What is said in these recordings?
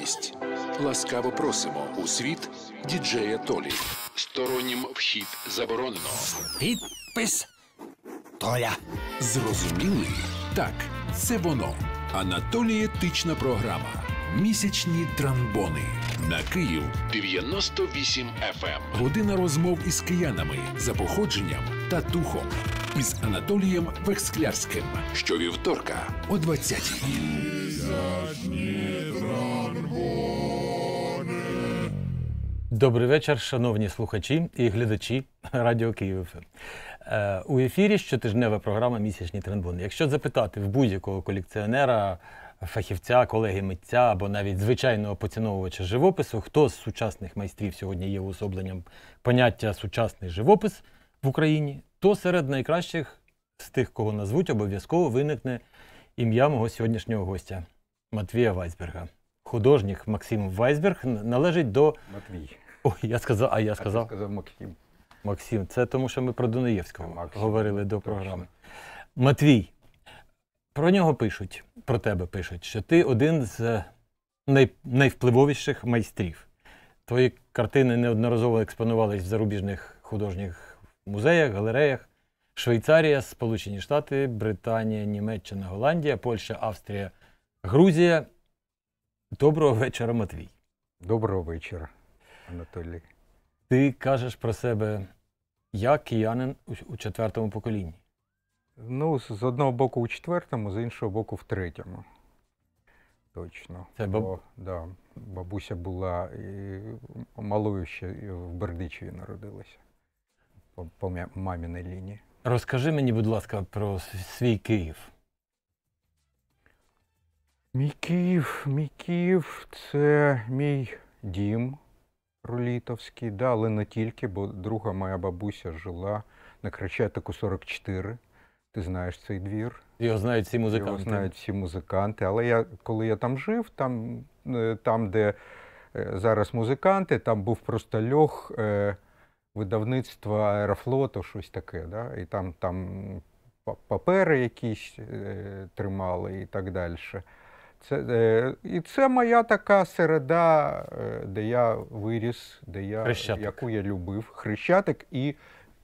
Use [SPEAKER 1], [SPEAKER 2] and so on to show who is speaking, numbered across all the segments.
[SPEAKER 1] Ність ласкаво просимо у світ діджея Толі. Стороннім вхід заборонено. Підпис Толя. Зрозумілий. Так, це воно. тична програма. Місячні трамбони на Київ 98 FM. Ем. Година розмов із киянами за походженням та духом. Із Анатолієм Вехсклярським Щовівторка о 20-й.
[SPEAKER 2] Добрий вечір, шановні слухачі і глядачі Радіо Київ. Ем. Е, у ефірі щотижнева програма Місячні трендбони». Якщо запитати в будь-якого колекціонера, фахівця, колеги митця або навіть звичайного поціновувача живопису, хто з сучасних майстрів сьогодні є уособленням поняття сучасний живопис в Україні, то серед найкращих з тих, кого назвуть, обов'язково виникне ім'я мого сьогоднішнього гостя Матвія Вайсберга. Художніх Максим Вайсберг належить до. Матвій. Ой, я сказав, а я сказав. А ти сказав Максим. Максим, це тому, що ми про Дунаєвського Максим. говорили до програми. Матвій. Про нього пишуть, про тебе пишуть, що ти один з е, най... найвпливовіших майстрів. Твої картини неодноразово експонувались в зарубіжних художніх музеях, галереях. Швейцарія, Сполучені Штати, Британія, Німеччина, Голландія, Польща, Австрія, Грузія Доброго вечора, Матвій. Доброго вечора, Анатолій. Ти кажеш про себе,
[SPEAKER 3] я киянин у четвертому поколінні. Ну, з одного боку, у четвертому, з іншого боку, в третьому. Точно. Це баб... Бо, да, Бабуся була і малою ще в Бердичеві народилася по, по маміній лінії.
[SPEAKER 2] Розкажи мені, будь ласка, про свій Київ.
[SPEAKER 3] Мій Київ, мій Київ це мій дім рулітовський, да, але не тільки, бо друга моя бабуся жила на Кричатику 44. Ти знаєш цей двір. Його знають всі музиканти. Його знають всі музиканти. Але я, коли я там жив, там, е, там де е, зараз музиканти, там був просто льох е, видавництва аерофлоту, щось таке. Да? І там там папери якісь тримали і так далі. Це, е, І це моя така середа, е, де я виріс, де я, яку я любив. Хрещатик і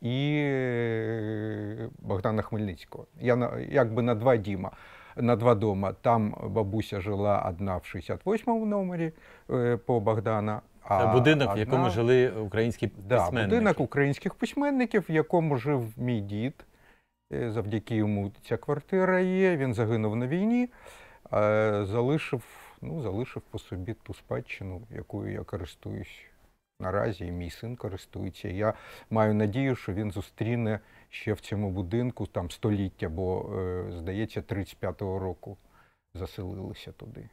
[SPEAKER 3] і е, Богдана Хмельницького. Я на- якби на два діма. На два дома. Там бабуся жила одна в 68-му номері е, по Богдана. а Це будинок, в якому жили українські Да, письменники. будинок українських письменників, в якому жив мій дід. Е, завдяки йому ця квартира є. Він загинув на війні залишив ну, залишив по собі ту спадщину, якою я користуюсь наразі, і мій син користується. Я маю надію, що він зустріне ще в цьому будинку там століття, бо, е, здається, 35-го року заселилися туди.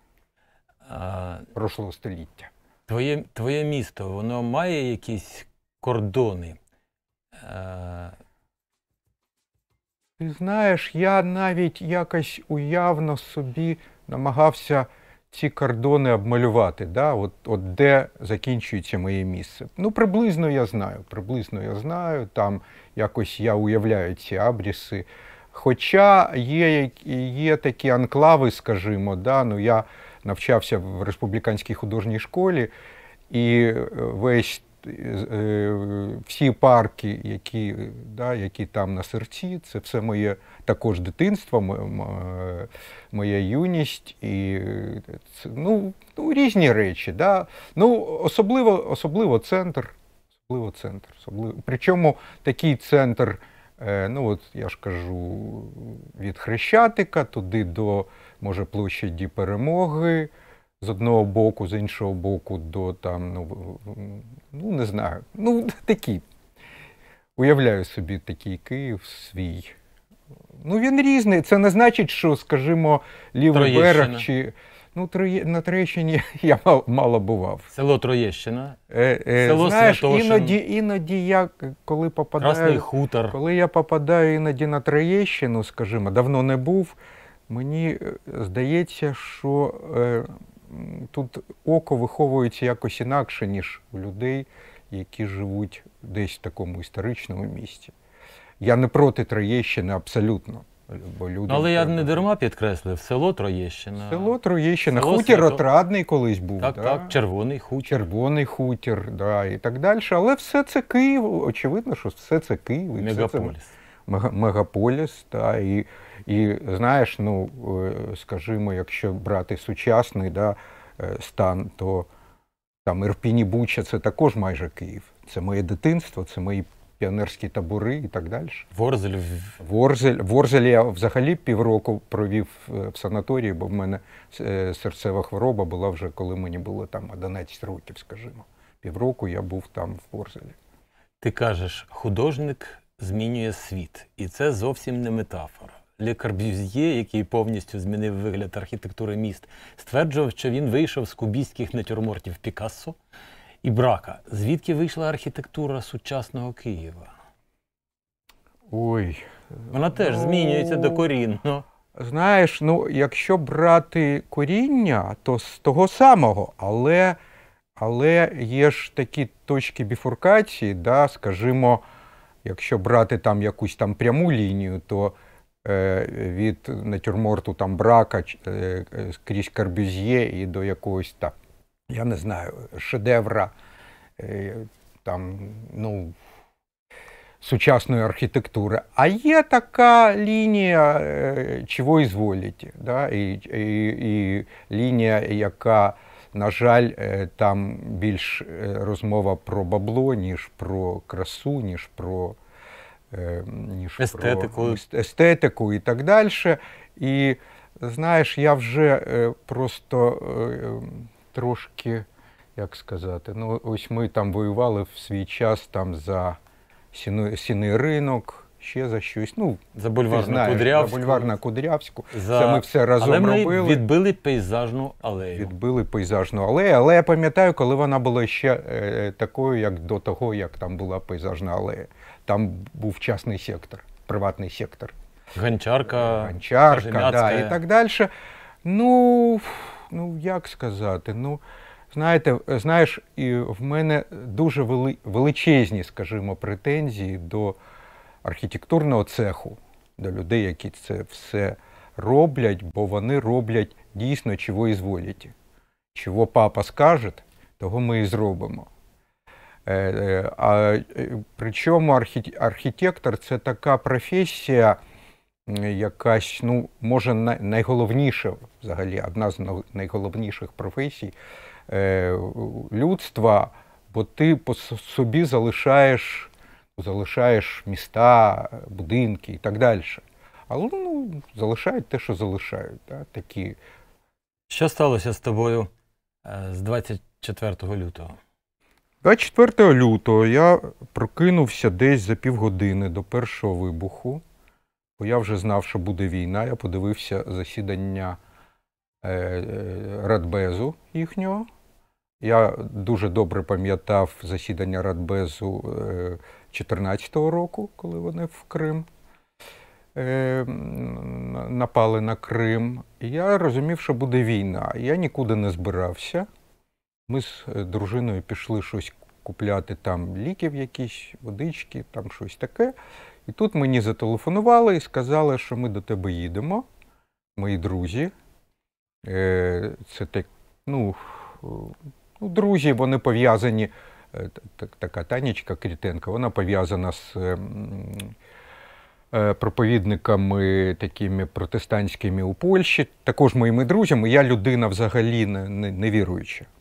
[SPEAKER 3] Прошлого століття.
[SPEAKER 2] Твоє твоє місто, воно має якісь кордони?
[SPEAKER 3] Е, ти знаєш, я навіть якось уявно собі намагався ці кордони обмалювати, да? от от де закінчується моє місце. Ну, приблизно я знаю, приблизно я знаю, там якось я уявляю ці абріси. Хоча є є такі анклави, скажімо, да? ну, я навчався в республіканській художній школі, і е, весь Е, всі парки, які е, да, які там на серці, це все моє також дитинство, е, моя, юність і це, ну, ну, різні речі. Да. Ну, Особливо особливо центр. Особливо центр. Особливо. Причому такий центр, ну от я ж кажу, від Хрещатика туди до, може, площаді перемоги з одного боку, з іншого боку, до там, ну, ну не знаю. Ну, такі. Уявляю собі такий Київ свій. Ну, він різний. Це не значить, що, скажімо, лівий Троєщина. берег чи. Ну, Троє... на Троєщині я мало, мало бував.
[SPEAKER 2] Село Троєщина. Е, е, Село Знаєш, Іноді
[SPEAKER 3] іноді я коли попадаю. Красний хутор. Коли я попадаю іноді на Троєщину, скажімо, давно не був, мені е, здається, що е, тут око виховується якось інакше, ніж у людей, які живуть десь в такому історичному місті. Я не проти Троєщини абсолютно. Бо люди Але
[SPEAKER 2] я не дарма підкреслив, село Троєщина. Село
[SPEAKER 3] Троєщина, село хутір свято... отрадний колись був. Так, да? так, червоний хутір. Червоний хутір, да, і так далі. Але все це Київ. Очевидно, що все це Київ. І Мегаполіс. це... Мегаполіс, так. І і знаєш, ну е, скажімо, якщо брати сучасний да, е, стан, то там Ірпіні Буча це також майже Київ. Це моє дитинство, це мої піонерські табори і так далі. Ворзель Ворзель. Ворзель я взагалі півроку провів е, в санаторії, бо в мене серцева хвороба була вже коли мені було там 11 років, скажімо. Півроку я був там в Ворзелі.
[SPEAKER 2] Ти кажеш, художник змінює світ, і це зовсім не метафора. Ле Корбюз'є, який повністю змінив вигляд архітектури міст, стверджував, що він вийшов з кубійських натюрмортів Пікассо і брака. Звідки вийшла архітектура сучасного Києва?
[SPEAKER 3] Ой. Вона теж ну, змінюється
[SPEAKER 2] докорінно. Ну.
[SPEAKER 3] Знаєш, ну якщо брати коріння, то з того самого, але але є ж такі точки біфуркації, да, скажімо, якщо брати там якусь там пряму лінію, то Е, від натюрморту там брака е, крізь карбюзьє і до якогось так, я не знаю, шедевра е, там, ну, сучасної архітектури. А є така лінія, чого ізволіть, да? і, і, і лінія, яка на жаль, там більш розмова про бабло, ніж про красу, ніж про Е, ніж естетику. про естетику і так далі. І знаєш, я вже е, просто е, ем, трошки, як сказати, ну ось ми там воювали в свій час там за сіний ринок, ще за щось. Ну, За Бульварна-Кудрявську. За Бульварна-Кудрявську. За... Це ми все разом але ми робили. Відбили пейзажну алею. Відбили пейзажну алею. Але я пам'ятаю, коли вона була ще е, такою, як до того, як там була пейзажна алея. Там був частний сектор, приватний сектор. Гончарка, Гончарка, да, і так далі. Ну, ну як сказати, ну. Знаєте, знаєш, і в мене дуже величезні, скажімо, претензії до архітектурного цеху, до людей, які це все роблять, бо вони роблять дійсно, чого і зволять. Чого папа скаже, того ми і зробимо. Е, е, а е, Причому архітектор це така професія, якась, ну, може, найголовніша взагалі, одна з найголовніших професій людства, бо ти по собі залишаєш залишаєш міста, будинки і так далі. Але ну, залишають те, що залишають. Да? Такі... Що сталося з тобою е, з
[SPEAKER 2] 24 лютого?
[SPEAKER 3] 24 лютого я прокинувся десь за півгодини до першого вибуху, бо я вже знав, що буде війна. Я подивився засідання е, е, Радбезу їхнього. Я дуже добре пам'ятав засідання Радбезу 2014 року, коли вони в Крим е, напали на Крим. І я розумів, що буде війна. Я нікуди не збирався. Ми з е, дружиною пішли щось купляти там ліків, якісь, водички, там щось таке. І тут мені зателефонували і сказали, що ми до тебе їдемо, мої друзі. Е, це так, ну, ну, друзі, вони пов'язані. Е, така Танечка Крітенко, вона пов'язана з ем, е, проповідниками такими протестантськими у Польщі, також моїми друзями. Я людина взагалі не Не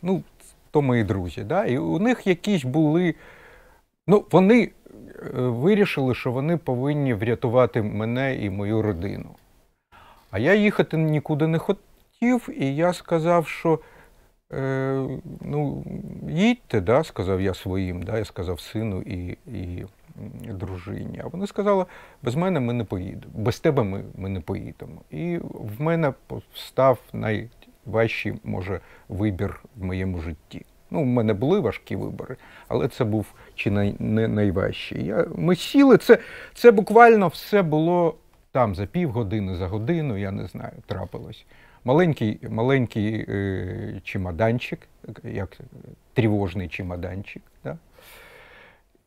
[SPEAKER 3] ну, то мої друзі. Да? І у них якісь були. Ну, вони е, вирішили, що вони повинні врятувати мене і мою родину. А я їхати нікуди не хотів, і я сказав, що. Е, ну, їдьте, да, сказав я своїм, да, я сказав сину і і дружині. А вони сказали, без мене ми не поїдемо, без тебе ми, ми не поїдемо. І в мене став найважчий, може, вибір в моєму житті. Ну, в мене були важкі вибори, але це був чи най, не найважчий. Я, Ми сіли, це, це буквально все було там за півгодини, за годину, я не знаю, трапилось маленький маленький э, чемоданчик, як тривожний чемоданчик. Да?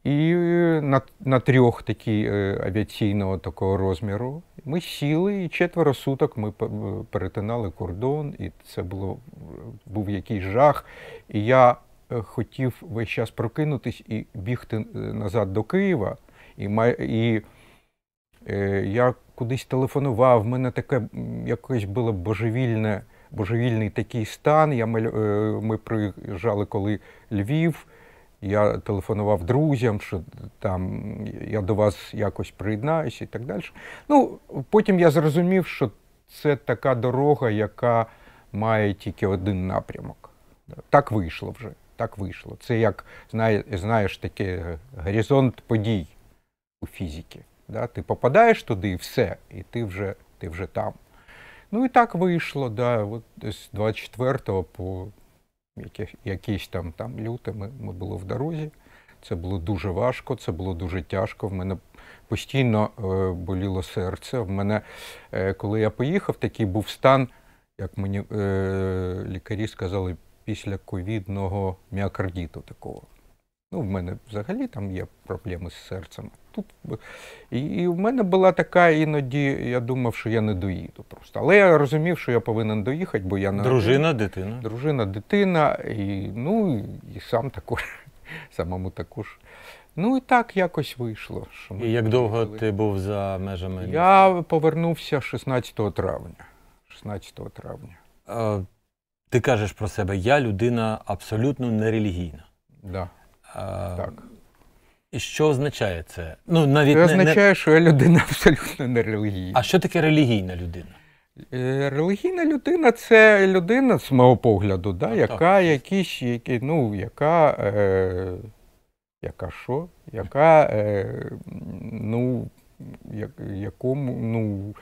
[SPEAKER 3] І на на трьох такі э, авіаційного такого розміру ми сіли, і четверо суток ми е, перетинали кордон, і це було був якийсь жах. І я хотів весь час прокинутись і бігти назад до Києва. і і Е, я кудись телефонував, в мене таке якесь було божевільне, божевільний такий стан. Я, е, Ми приїжджали, коли Львів. Я телефонував друзям, що там я до вас якось приєднаюся і так далі. Ну, Потім я зрозумів, що це така дорога, яка має тільки один напрямок. Так вийшло вже. Так вийшло. Це як знає, знаєш таке е, горизонт подій у фізиці. Да? Ти попадаєш туди і все, і ти вже ти вже там. Ну і так вийшло, да, от з 24 го по якійсь там там люте ми, ми були в дорозі. Це було дуже важко, це було дуже тяжко. В мене постійно е, боліло серце. В мене, е, коли я поїхав, такий був стан, як мені е, лікарі сказали, після ковідного міокардіту такого. Ну, в мене взагалі там є проблеми з серцем тут. І в мене була така іноді, я думав, що я не доїду просто. Але я розумів, що я повинен доїхати, бо я не дружина, дитина. Дружина, дитина, і ну і сам також, самому також. Ну і так якось вийшло. Що ми І як довго були. ти був за межами? Я повернувся 16 травня. 16 травня.
[SPEAKER 2] А, ти кажеш про себе, я людина абсолютно нерелігійна. Да. А, так. І що означає
[SPEAKER 3] це? Ну, навіть Це не, означає, не... що я людина абсолютно не релігійна. А що таке релігійна людина? Е, релігійна людина це людина, з мого погляду, да, яка якісь, які, ну, яка, е, яка що, яка, е, ну, як, якому, ну,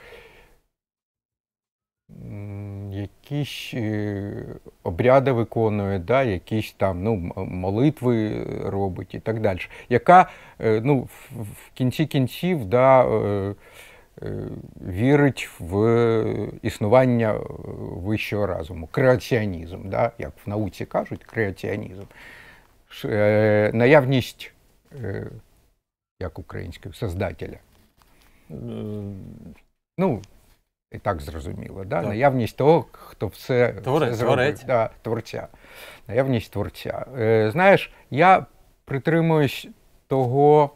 [SPEAKER 3] якісь е, обряди виконує, да, якісь там ну, молитви робить і так далі, яка е, ну, в кінці кінців да, е, вірить в існування вищого разуму, креаціонізм, да, як в науці кажуть, креаціонізм. Наявність як українською создателя. Ну, і так зрозуміло, да? Так. наявність того, хто все Творець, все зробив. Да, творця. Наявність творця. Е, Знаєш, я притримуюсь того,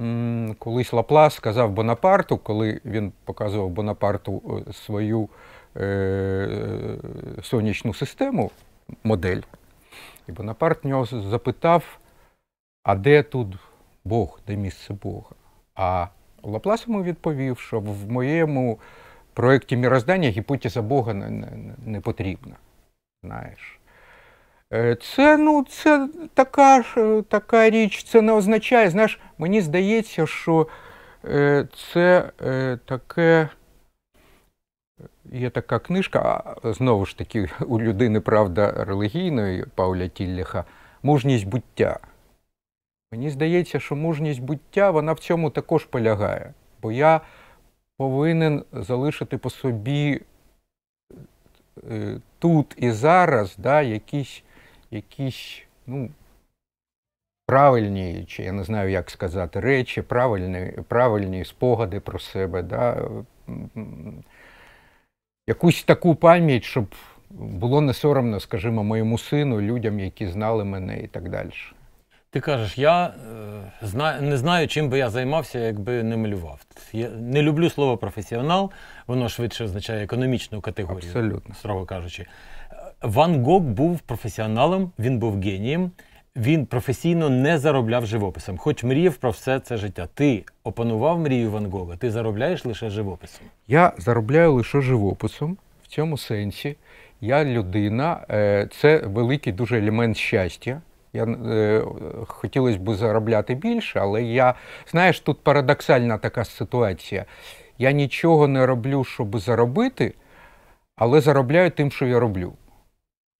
[SPEAKER 3] м, колись Лаплас сказав Бонапарту, коли він показував Бонапарту е, свою е, сонячну систему, модель. І Бонапарт в нього запитав, а де тут Бог, де місце Бога? А Лаплас йому відповів, що в моєму проєкті міроздання гіпотеза Бога не, не потрібна. Знаєш. Е, це ну, це така е, така річ, це не означає, знаєш, мені здається, що е, це таке. Є така книжка, знову ж таки, у людини правда релігійної Пауля Тілліха, мужність буття. Мені здається, що мужність буття вона в цьому також полягає. Бо я повинен залишити по собі е, тут і зараз да, якісь якісь ну, правильні, чи я не знаю, як сказати, речі, правильні правильні спогади про себе, Да, якусь таку пам'ять, щоб було не соромно, скажімо, моєму сину, людям, які знали мене і так далі.
[SPEAKER 2] Ти кажеш, я е, не знаю, чим би я займався, якби не малював. Я не люблю слово професіонал, воно швидше означає економічну категорію, Абсолютно. строго кажучи. Ван Гог був професіоналом, він був генієм, він професійно не заробляв живописом, хоч мріяв про все це життя. Ти опанував мрію Ван Гога, ти заробляєш лише живописом.
[SPEAKER 3] Я заробляю лише живописом в цьому сенсі. Я людина, е, це великий дуже елемент щастя. Я е, хотілося б заробляти більше, але я знаєш, тут парадоксальна така ситуація. Я нічого не роблю, щоб заробити, але заробляю тим, що я роблю.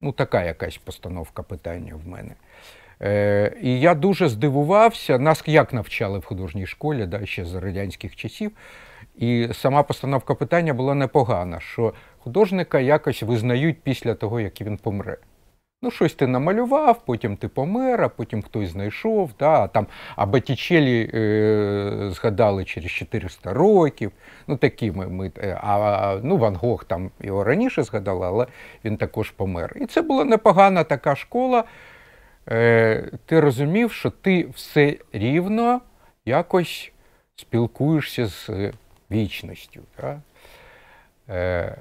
[SPEAKER 3] Ну, така якась постановка питання в мене. Е, І я дуже здивувався, нас як навчали в художній школі, да, ще з радянських часів. І сама постановка питання була непогана, що художника якось визнають після того, як він помре. Ну, щось ти намалював, потім ти помер, а потім хтось знайшов. Да, там, А Боттічелі е, згадали через 400 років. Ну, такі ми, ми, е, А ну, Ван Гог там його раніше згадали, але він також помер. І це була непогана така школа. Е, Ти розумів, що ти все рівно якось спілкуєшся з е, вічністю. Да? Е,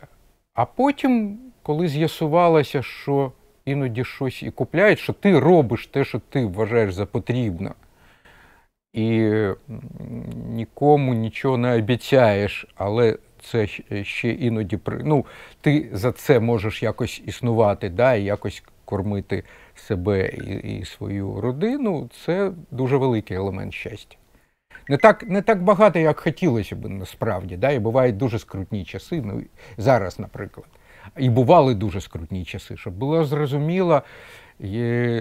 [SPEAKER 3] А потім, коли з'ясувалося, що іноді щось і купляють, що ти робиш те, що ти вважаєш за потрібне. І нікому нічого не обіцяєш, але це ще іноді ну, ти за це можеш якось існувати, да, і якось кормити себе і, і свою родину. Це дуже великий елемент щастя. Не так не так багато, як хотілося б насправді, да, і бувають дуже скрутні часи. Ну зараз, наприклад і бували дуже скрутні часи. Щоб було зрозуміло,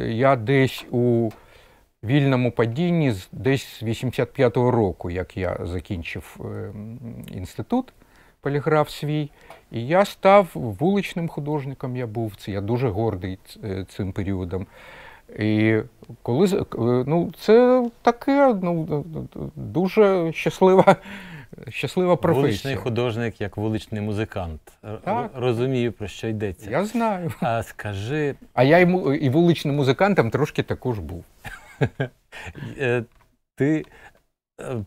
[SPEAKER 3] я десь у вільному падінні десь з 85-го року, як я закінчив ем, інститут, поліграф свій, і я став вуличним художником. Я був я дуже гордий е, цим періодом. І коли е, ну, це таке ну, дуже щаслива щаслива професія. Вуличний
[SPEAKER 2] художник як вуличний музикант. Так. Розумію, про що йдеться. Я знаю. А скажи.
[SPEAKER 3] А я йому і вуличним музикантом трошки також був.
[SPEAKER 2] Е, ти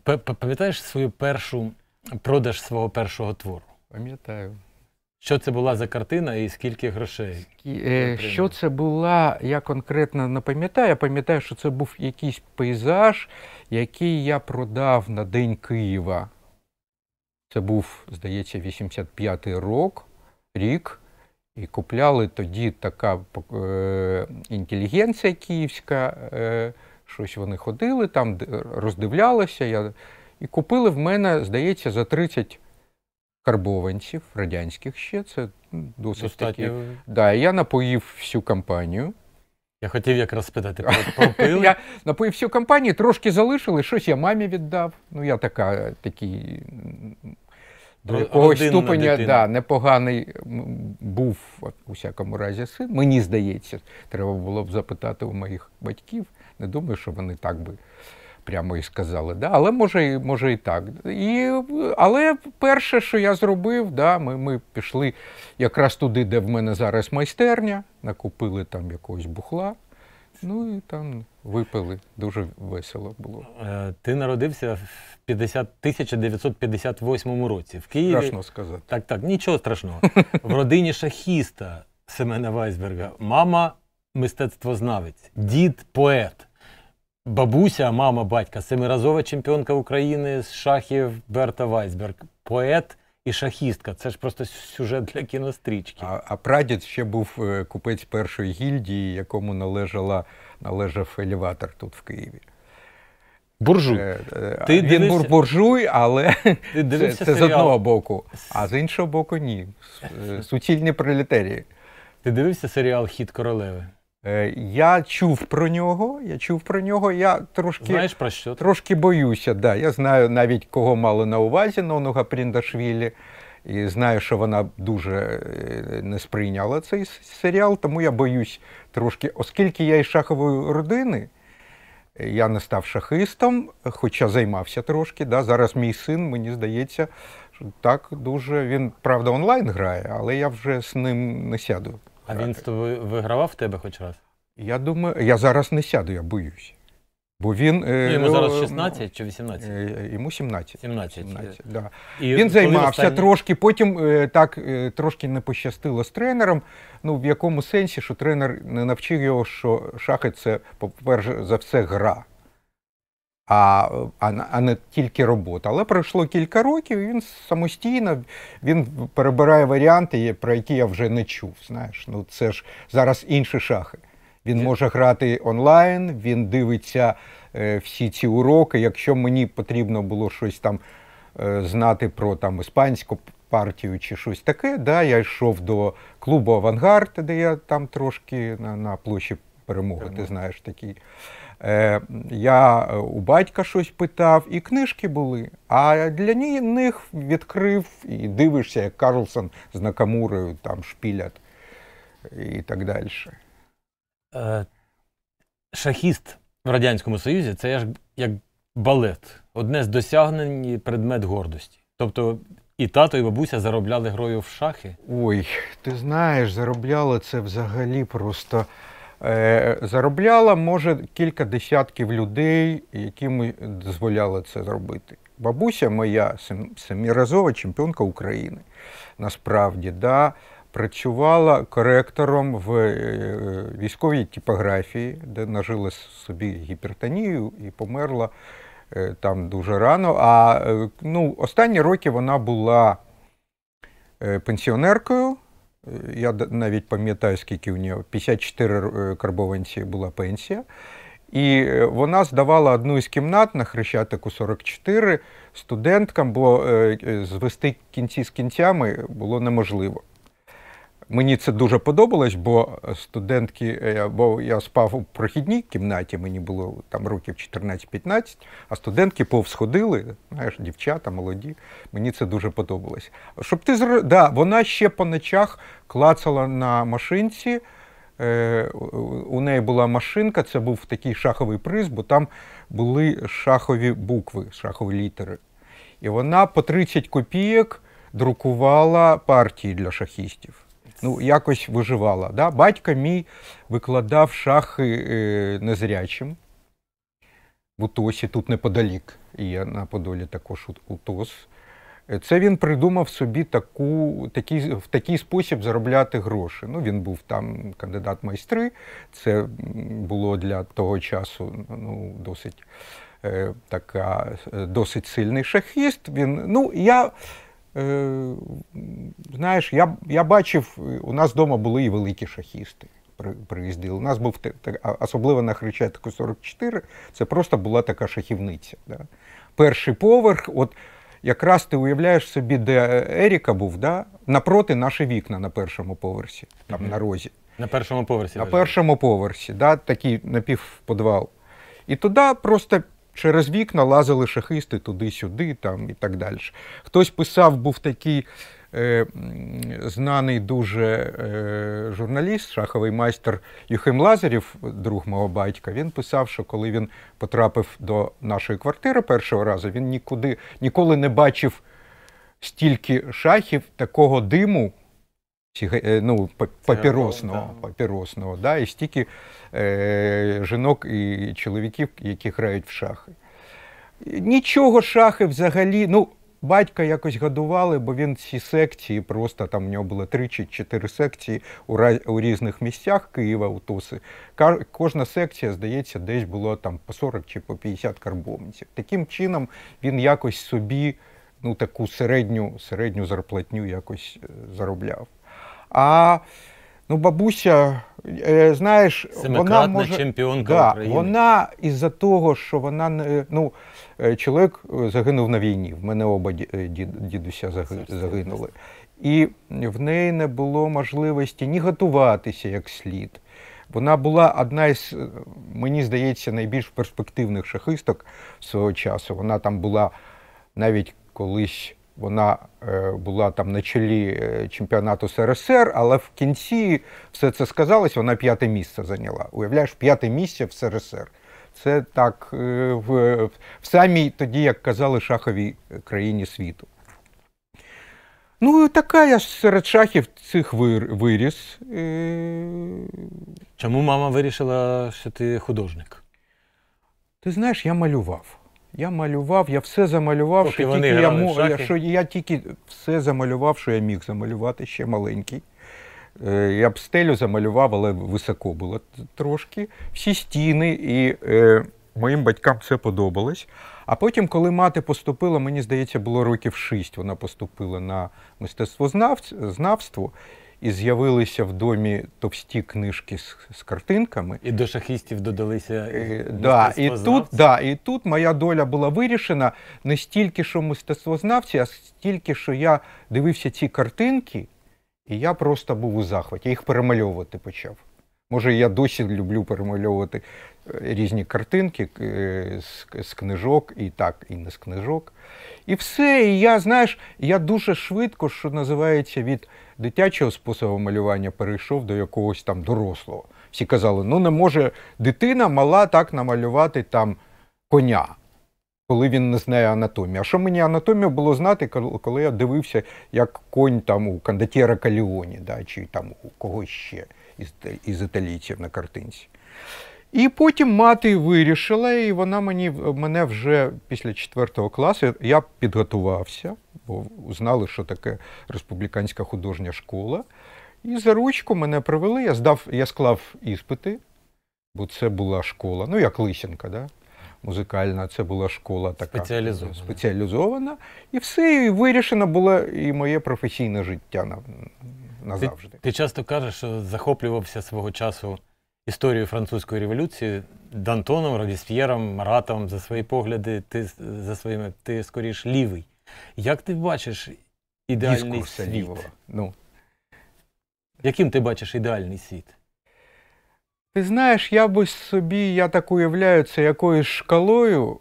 [SPEAKER 2] е, пам'ятаєш свою першу продаж свого першого твору? Пам'ятаю. Що це була за картина і скільки грошей? Е, що
[SPEAKER 3] це була, я конкретно не пам'ятаю. Я пам'ятаю, що це був якийсь пейзаж, який я продав на День Києва. Це був, здається, 85-й рок, рік. І купляли тоді така е, інтелігенція київська, е, щось вони ходили, там роздивлялися. Я, І купили в мене, здається, за 30 карбованців радянських ще. Це досить Достатньо. такі. Да, Я напоїв всю компанію. Я хотів якраз спитати, пропили? Я напоїв всю компанію, трошки залишили, щось я мамі віддав. Ну, я така, такий до якогось ступеня да, непоганий був у всякому разі син. Мені здається, треба було б запитати у моїх батьків. Не думаю, що вони так би прямо і сказали. Да? Але може може і так. І, Але перше, що я зробив, да, ми ми пішли якраз туди, де в мене зараз майстерня, накупили там якогось бухла, ну і там випили. Дуже весело було. Е, ти
[SPEAKER 2] народився в 50, 1958 році. В Києві. Страшно сказати. Так, так, нічого страшного. В родині шахіста Семена Вайсберга, мама мистецтвознавець, дід поет. Бабуся, мама, батька, семиразова чемпіонка України з шахів Берта Вайсберг, поет і шахістка. Це ж просто
[SPEAKER 3] сюжет для кінострічки. А а прадід ще був е, купець першої гільдії, якому належала, належав елеватор тут в Києві. Буржуй. Е, е, Ти Він дивився... був буржуй, але Ти це, це з одного боку, а з іншого боку, ні. Суцільні пролетарії. Ти дивився серіал Хід королеви? Е, я чув про нього. Я чув про нього. Я трошки Знаєш про що? трошки боюся. Да. Я знаю навіть кого мали на увазі Нонуга Пріндашвілі. І знаю, що вона дуже е, не сприйняла цей серіал, тому я боюсь трошки, оскільки я із шахової родини, я не став шахистом, хоча займався трошки. Да? Зараз мій син, мені здається, що так дуже він правда онлайн грає, але я вже з ним не сяду. А він з тобою
[SPEAKER 2] вигравав в тебе хоч раз?
[SPEAKER 3] Я думаю, я зараз не сяду, я боюсь. Бо він е, ну, йому ну, зараз 16 е, чи 18? Е, йому 17. 17. 17 да. І Він займався останні... трошки. Потім так трошки не пощастило з тренером. Ну в якому сенсі, що тренер не навчив його, що шахи це по перше за все гра а а, а не тільки робота. Але пройшло кілька років, і він самостійно він перебирає варіанти, про які я вже не чув. Знаєш, ну це ж зараз інші шахи. Він може грати онлайн, він дивиться е, всі ці уроки. Якщо мені потрібно було щось там е, знати про там іспанську партію чи щось таке, да, я йшов до клубу Авангард, де я там трошки на на площі перемоги, ти знаєш такий. Е, я е, у батька щось питав, і книжки були. А для них відкрив і дивишся, як Карлсон з Накамурою там шпілят і так далі.
[SPEAKER 2] Е, шахіст в Радянському Союзі це ж як балет, одне з досягнень предмет гордості. Тобто і тато, і бабуся заробляли грою
[SPEAKER 3] в шахи. Ой, ти знаєш, заробляли це взагалі просто. Е, заробляла, може, кілька десятків людей, яким дозволяли це зробити. Бабуся моя семіразова чемпіонка України, насправді, да, працювала коректором в е, військовій типографії, де нажила собі гіпертонію і померла е, там дуже рано. А ну, останні роки вона була пенсіонеркою. Я навіть пам'ятаю, скільки в нього 54 е, карбованці була пенсія. І е, вона здавала одну із кімнат на Хрещатику 44 студенткам, бо е, звести кінці з кінцями було неможливо. Мені це дуже подобалось, бо студентки, е, бо я спав у прохідній кімнаті, мені було там років 14-15, а студентки повсходили, знаєш, дівчата молоді. Мені це дуже подобалось. Щоб ти зр... да, Вона ще по ночах клацала на машинці. Е, у неї була машинка, це був такий шаховий приз, бо там були шахові букви, шахові літери. І вона по 30 копійок друкувала партії для шахістів ну, якось виживала. Да? Батько мій викладав шахи е, незрячим. В Утосі, тут неподалік, і я на Подолі також Утос. Е, це він придумав собі таку, такий, в такий спосіб заробляти гроші. Ну, Він був там кандидат майстри, це було для того часу ну, досить. Е, така е, досить сильний шахіст. Він, ну, Я Е, знаєш, я я бачив, у нас вдома були і великі шахісти. Приїздили. У нас був особливо на Хрещатику 44, це просто була така шахівниця. Да? Перший поверх, от якраз ти уявляєш собі, де Еріка був, да? напроти наші вікна на першому поверсі, там mm -hmm. на розі.
[SPEAKER 2] На першому поверсі. На першому
[SPEAKER 3] поверсі, да? такий напівподвал. І туди просто Через вікна лазили шахисти туди-сюди там і так далі. Хтось писав, був такий е, знаний дуже е, журналіст, шаховий майстер Юхим Лазарів, друг мого батька, він писав, що коли він потрапив до нашої квартири першого разу, він нікуди ніколи не бачив стільки шахів, такого диму. Э, ну, папіросного, папіросного да, і стільки е, жінок і чоловіків, які грають в шахи. Нічого шахи взагалі. ну, Батька якось годували, бо він ці секції, просто там в нього було три чи чотири секції у у різних місцях Києва у Туси. Кожна секція, здається, десь було там по 40 чи по 50 карбованців. Таким чином він якось собі ну, таку середню, середню зарплатню якось е, заробляв. А ну, бабуся, е, знаєш, вона Семикратна може... чемпіонка Да, України. вона із-за того, що вона не ну е, чоловік е, загинув на війні. В мене оба е, дідуся загинули. І в неї не було можливості ні готуватися як слід. Вона була одна із, мені здається, найбільш перспективних шахисток свого часу. Вона там була навіть колись вона е, була там на чолі е, чемпіонату СРСР, але в кінці все це сказалось, вона п'яте місце зайняла. Уявляєш, п'яте місце в СРСР. Це так е, в, в самій тоді, як казали, шаховій країні світу. Ну, така я серед шахів цих виріс. Чому мама вирішила, що ти художник? Ти знаєш, я малював. Я малював, я все замалював, що тільки я грали мог, шахи. що я тільки все замалював, що я міг замалювати ще маленький. Е, я б стелю замалював, але високо було трошки. Всі стіни, і е, моїм батькам це подобалось. А потім, коли мати поступила, мені здається, було років шість. Вона поступила на мистецтвознавство і з'явилися в домі товсті книжки з, з картинками. І до шахістів додалися. Е, і, да, і тут, да, і тут моя доля була вирішена не стільки, що мистецтвознавці, а стільки, що я дивився ці картинки, і я просто був у захваті. їх перемальовувати почав. Може, я досі люблю перемальовувати е, різні картинки е, з книжок, і так, і не з книжок. І все. І я, знаєш, я дуже швидко, що називається, від дитячого способу малювання перейшов до якогось там дорослого. Всі казали, ну не може дитина мала так намалювати там коня, коли він не знає анатомію. А що мені анатомію було знати, коли я дивився, як конь там у Кандатіра Каліоні, да, чи там у когось ще із італійців на картинці. І потім мати вирішила, і вона мені мене вже після 4 класу я підготувався, бо знали, що таке республіканська художня школа. І за ручку мене привели. Я здав, я склав іспити, бо це була школа, ну як Лисенка, да? музикальна, це була школа така спеціалізована. спеціалізована. І все, і вирішено було і моє професійне життя
[SPEAKER 2] назавжди. Ти, ти часто кажеш, що захоплювався свого часу історією французької революції Дантоном, Робісп'єром, Маратом за свої погляди, ти за своїми ти скоріш лівий. Як ти бачиш ідеальний Дискурс світ? Лівого. Ну. Яким ти бачиш ідеальний світ?
[SPEAKER 3] Ти знаєш, я би собі, я так уявляю, це якоюсь шкалою.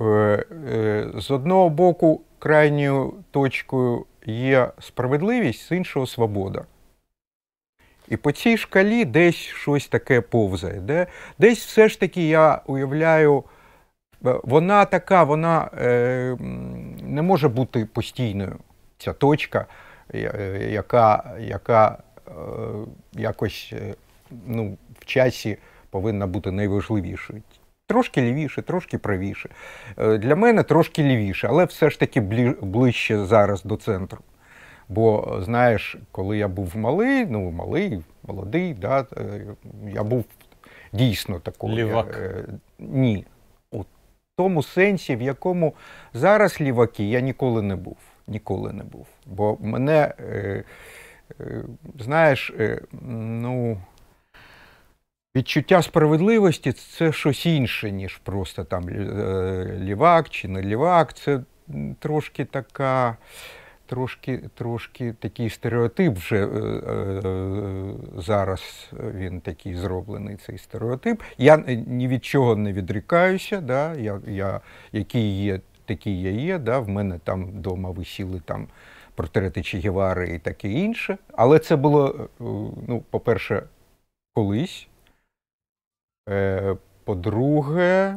[SPEAKER 3] Е, е, з одного боку, крайньою точкою є справедливість, з іншого свобода. І по цій шкалі десь щось таке повзає. Де? Десь все ж таки я уявляю, е, вона така, вона е, не може бути постійною. Ця точка, е, яка яка е, якось е, ну, в часі повинна бути найважливішою. Трошки лівіше, трошки правіше. Е, для мене трошки лівіше, але все ж таки ближче зараз до центру. Бо, е, знаєш, коли я був малий, ну малий, молодий, да, е, я був дійсно такою. Лівак. Ні. У тому сенсі, в якому зараз ліваки, я ніколи не був. Ніколи не був. Бо мене, знаєш, ну. Відчуття справедливості це щось інше, ніж просто там е, лівак чи не лівак. Це трошки така, трошки трошки такий стереотип вже е, е, зараз він такий зроблений цей стереотип. Я ні від чого не відрікаюся, да? я, я, який є, такий я є. Да? В мене там вдома висіли там портрети Чегівари і таке інше. Але це було, ну, по-перше, колись. Е, по-друге, е,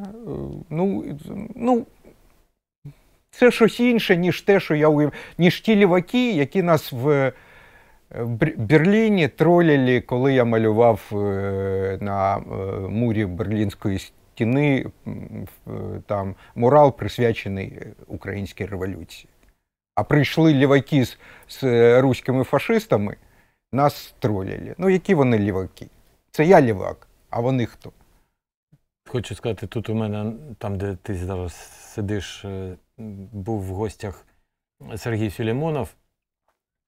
[SPEAKER 3] ну, ну. Це щось інше, ніж те, що я уяв... ніж ті ліваки, які нас в е, Берліні троліли, коли я малював на мурі Берлінської стіни там мурал присвячений українській революції. А прийшли ліваки з, з руськими фашистами, нас троліли. Ну, які вони ліваки? Це я лівак, а вони хто?
[SPEAKER 2] Хочу сказати, тут у мене, там, де ти зараз сидиш, е, був в гостях Сергій Філімонов,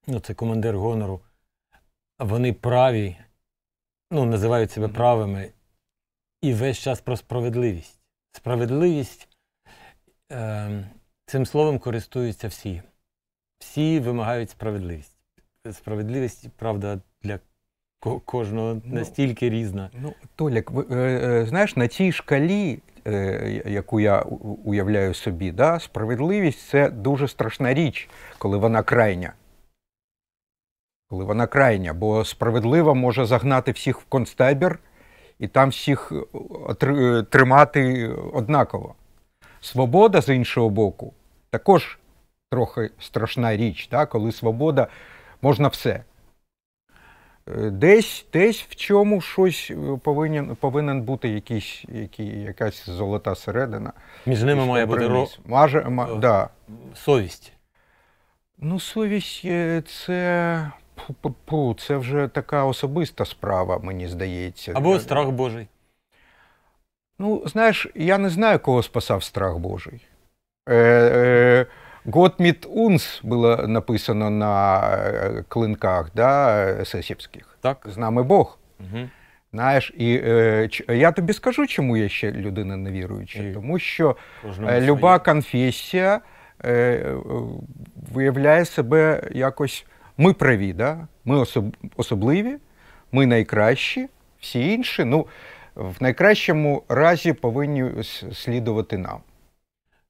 [SPEAKER 2] ну це командир гонору. Вони праві, ну, називають себе правими, і весь час про справедливість. Справедливість е, цим словом користуються всі. Всі вимагають справедливість. Справедливість, правда, для кожного ну, настільки різна. Ну,
[SPEAKER 3] Толік, е, е, знаєш, на цій шкалі, е, яку я уявляю собі, да, справедливість це дуже страшна річ, коли вона крайня. Коли вона крайня, бо справедлива може загнати всіх в концтабір і там всіх тримати однаково. Свобода з іншого боку також трохи страшна річ, да? коли свобода можна все. Десь десь в чому щось е, повинен повинен бути якийсь, який, якась золота середина. Між ними має бути ро... Маже, ма, О, е, да. совість. Ну, совість е, це це вже така особиста справа, мені здається. Або страх Божий. Ну, знаєш, я не знаю, кого спасав страх Божий. Е, е, Готміт Унс було написано на е, клинках да, е, сесівських. Так. З нами Бог. Угу. Знаєш, і е, я тобі скажу, чому я ще людина невіруюча. І Тому що е, люба конфесія е, виявляє себе якось. Ми праві, да? ми особ... особливі, ми найкращі, всі інші ну, в найкращому разі повинні слідувати нам.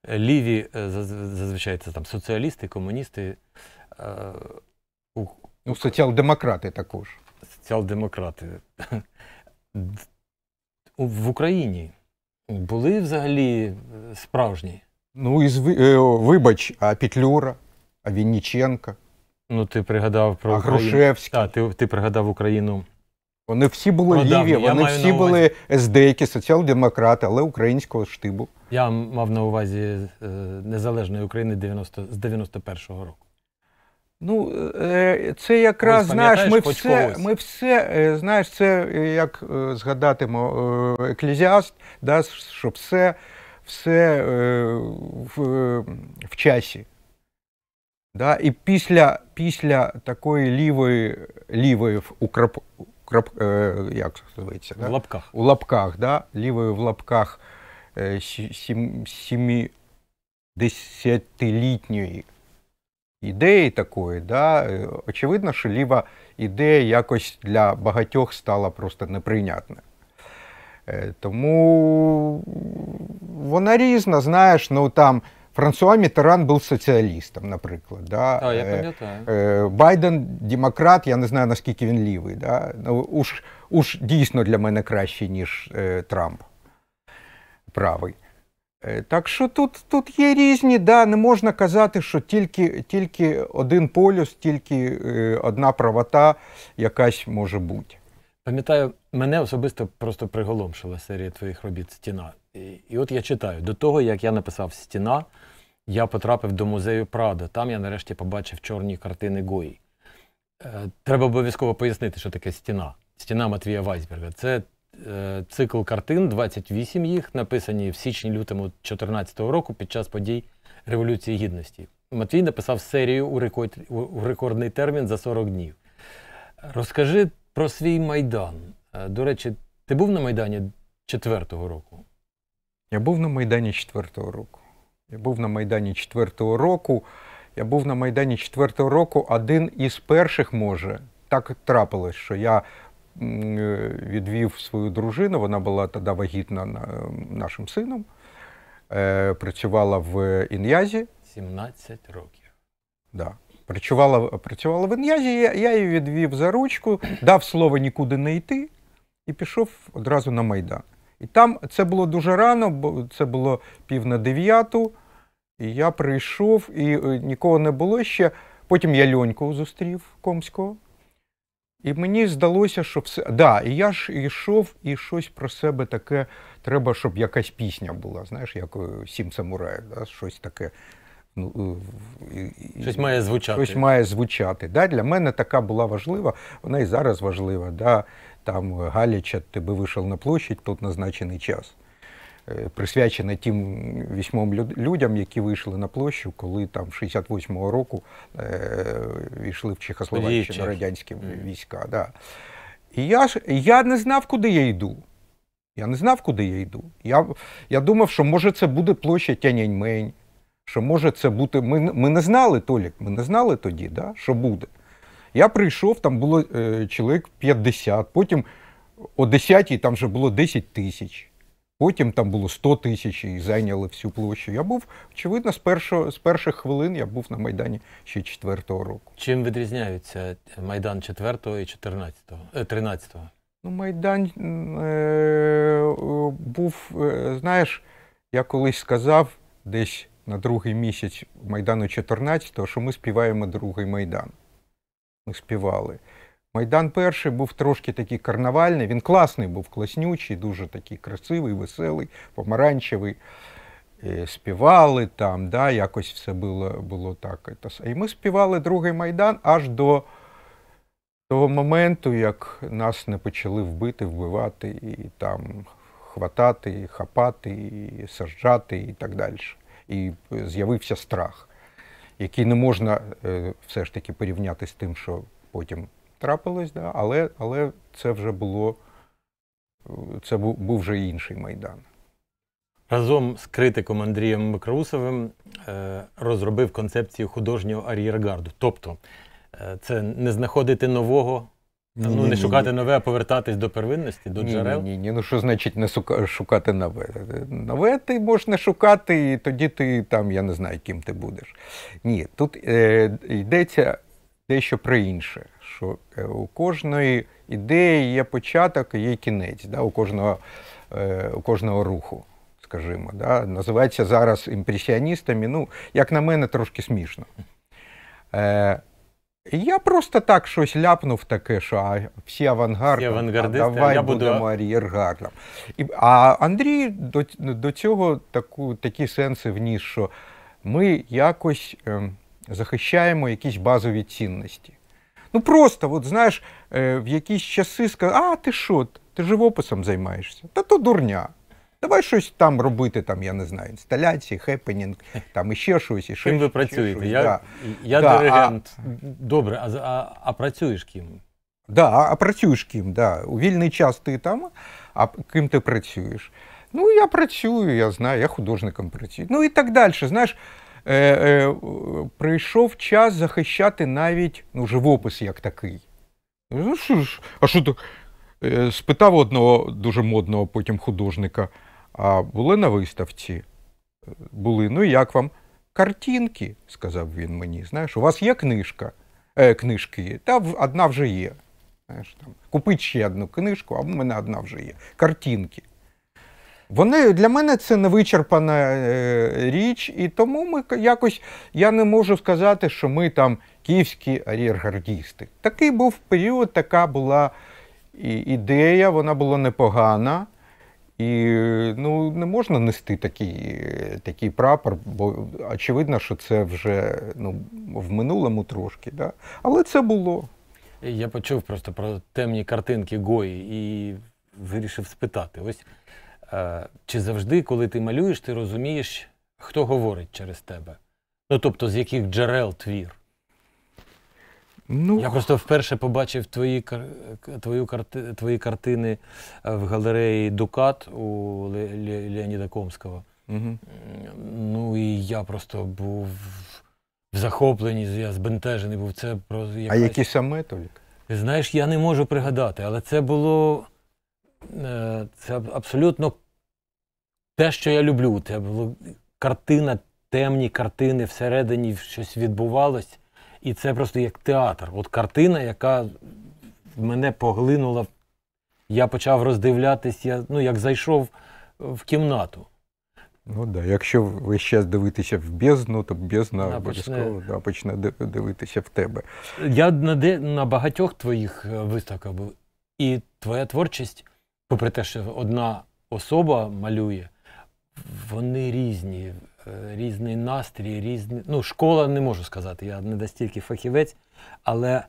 [SPEAKER 3] Е, ліві
[SPEAKER 2] е, зазвичай це там соціалісти, комуністи. Е, ну, соціал-демократи також. Соціал-демократи. В Україні були взагалі справжні.
[SPEAKER 3] Ну, із, вибач, а Петлюра, а Вінніченка.
[SPEAKER 2] Ну, ти пригадав про а Грушевський.
[SPEAKER 3] А, ти, ти пригадав Україну. Вони всі були ліві, вони всі були СД-ки, соціал-демократи, але українського штибу.
[SPEAKER 2] Я мав на увазі е, Незалежної України 90, з 91-го року.
[SPEAKER 3] Ну, е, е, це якраз знаєш, ми все, ми все, знаєш, це як згадатимо еклезіаст, да, що все все в в часі. Да? І після після такої лівої лівої в украп, украп, як називається, да? в лапках. У лапках, да? лівої в лапках. Е, сімдесятилітньої ідеї такої, да, е, очевидно, що ліва ідея якось для багатьох стала просто неприйнятна. Е, тому вона різна, знаєш, ну там. Франсуа Мітеран був соціалістом, наприклад. Да? А, я пам'ятаю. Байден демократ, я не знаю, наскільки він лівий. Да? Ну, Уж уж дійсно для мене краще, ніж Трамп правий. Е, так що тут тут є різні, да, не можна казати, що тільки тільки один полюс, тільки е, одна правота якась може бути.
[SPEAKER 2] Пам'ятаю, мене особисто просто приголомшила серія твоїх робіт стіна. І от я читаю: до того, як я написав стіна, я потрапив до музею Прадо. Там я нарешті побачив чорні картини Гої. Е, треба обов'язково пояснити, що таке стіна. Стіна Матвія Вайсберга. Це Е, цикл картин, 28 їх, написані в січні-лютому 2014 року під час подій Революції Гідності. Матвій написав серію у рекордний термін за 40 днів. Розкажи про свій майдан. Е, до речі, ти був на Майдані
[SPEAKER 3] 4-го року? Я був на Майдані 4-го року. Я був на Майдані 4-го року. Я був на Майдані 4-го року один із перших, може. Так трапилось, що я Е, відвів свою дружину. Вона була тоді вагітна ем, нашим сином, е, працювала в ін'язі.
[SPEAKER 2] 17 років.
[SPEAKER 3] Да. Працювала працювала в ін'язі, я, я її відвів за ручку, дав слово нікуди не йти і пішов одразу на Майдан. І там це було дуже рано, бо це було пів на дев'яту. І я прийшов, і е, нікого не було ще. Потім я Льоньку зустрів Комського. І мені здалося, що все. Да, І я ж йшов і щось про себе таке. Треба, щоб якась пісня була, знаєш, як е, сім самураїв, да? щось таке. Ну, е, Щось має звучати. Щось має звучати. Да? Для мене така була важлива, вона і зараз важлива. Да? Там е, Галіча, тебе вийшов на площадь, тут назначений час. Е, присвячена тим вісьмом людям, які вийшли на площу, коли там 68-го року е, йшли в Чехословаччину радянські війська. Да. І я я не знав, куди я йду. Я не знав, куди я йду. Я я думав, що може це буде площа Тяньаньмень, що може це бути. Ми ми не знали, Толік, ми не знали тоді, да, що буде. Я прийшов, там було е, чоловік 50, потім о 10-й там вже було 10 тисяч. Потім там було 100 тисяч і зайняли всю площу. Я був, очевидно, з першого з перших хвилин я був на Майдані ще 4 року.
[SPEAKER 2] Чим відрізняються Майдан 4 і 14 13-го? Е,
[SPEAKER 3] ну, Майдан е, е, був, е, знаєш, я колись сказав десь на другий місяць Майдану 14-го, що ми співаємо другий Майдан. Ми співали. Майдан перший був трошки такий карнавальний. Він класний, був класнючий, дуже такий красивий, веселий, помаранчевий. Е, співали там, да, якось все було було так. І ми співали другий майдан аж до того моменту, як нас не почали вбити, вбивати, і там хватати, і хапати, і саджати, і так далі. І е, з'явився страх, який не можна е, все ж таки порівняти з тим, що потім трапилось, да, але але це вже було, це був, був вже інший майдан.
[SPEAKER 2] Разом з критиком Андрієм Макрусовим е, розробив концепцію художнього ар'єргарду. Тобто е, це не знаходити нового. Ні, ну, ні, не шукати ні, нове, а повертатись до первинності, до джерел.
[SPEAKER 3] Ні, ні, ну що значить не шукати нове? Нове ти можеш не шукати, і тоді ти там, я не знаю, ким ти будеш. Ні, тут е, йдеться дещо про інше що е, у кожної ідеї є початок і є кінець, да, у кожного е, у кожного руху, скажімо. Да. Називається зараз імпресіоністами. Ну, як на мене, трошки смішно. Е, я просто так щось ляпнув таке, що а, всі авангардом, давай я будемо ар'єргардом. А Андрій до до цього таку, такі сенси вніс, що ми якось. Ем, захищаємо якісь базові цінності. Ну просто, от знаєш, е, в якісь часи сказав, а ти що, ти живописом займаєшся? Та то дурня. Давай щось там робити, там, я не знаю, інсталяції, хепенінг, там іще щось, і Ким ви працюєте? я да. я да, диригент.
[SPEAKER 2] А... Добре, а, а а, працюєш
[SPEAKER 3] ким? Так, да, а працюєш ким, да. У вільний час ти там, а ким ти працюєш? Ну, я працюю, я знаю, я художником працюю. Ну і так далі. Знаєш, е, е, прийшов час захищати навіть ну, живопис як такий. Ну, що ж, А що так? Е, спитав одного дуже модного потім художника, а були на виставці? Були, ну як вам? Картинки, сказав він мені. Знаєш, у вас є книжка, е, книжки, та одна вже є. Знаєш, там, Купіть ще одну книжку, а в мене одна вже є. Картинки. Вони для мене це невичерпана е, річ, і тому ми якось я не можу сказати, що ми там київські ар'єргардісти. Такий був період, така була ідея, вона була непогана. І ну, не можна нести такий такий прапор, бо очевидно, що це вже ну, в минулому трошки. Да? Але це було.
[SPEAKER 2] Я почув просто про темні картинки Гої і вирішив спитати. Ось Е, чи завжди, коли ти малюєш, ти розумієш, хто говорить через тебе? Ну тобто, з яких джерел твір? Ну, Я просто вперше побачив твої твою карти, твої картини е, в галереї Дукат у Ле, Ле, Леоніда Комського. Угу. Ну і я просто був в захопленні, я збентежений був. Це про якась... А які
[SPEAKER 3] саме Толік?
[SPEAKER 2] Знаєш, я не можу пригадати, але це було е, це абсолютно те, що я люблю у тебе. Картина, темні картини всередині щось відбувалось. І це просто як театр. От картина, яка мене поглинула. Я почав роздивлятись, я, ну, як зайшов е, в кімнату.
[SPEAKER 3] Ну да, якщо ви ще дивитися в бездну, то бездна обов'язково почне... Да, почне дивитися в тебе.
[SPEAKER 2] Я на де на багатьох твоїх е, виставках був, і твоя творчість, попри те, що одна особа малює, вони різні, е, різний настрій, різні. Ну, школа не можу сказати, я не настільки фахівець, але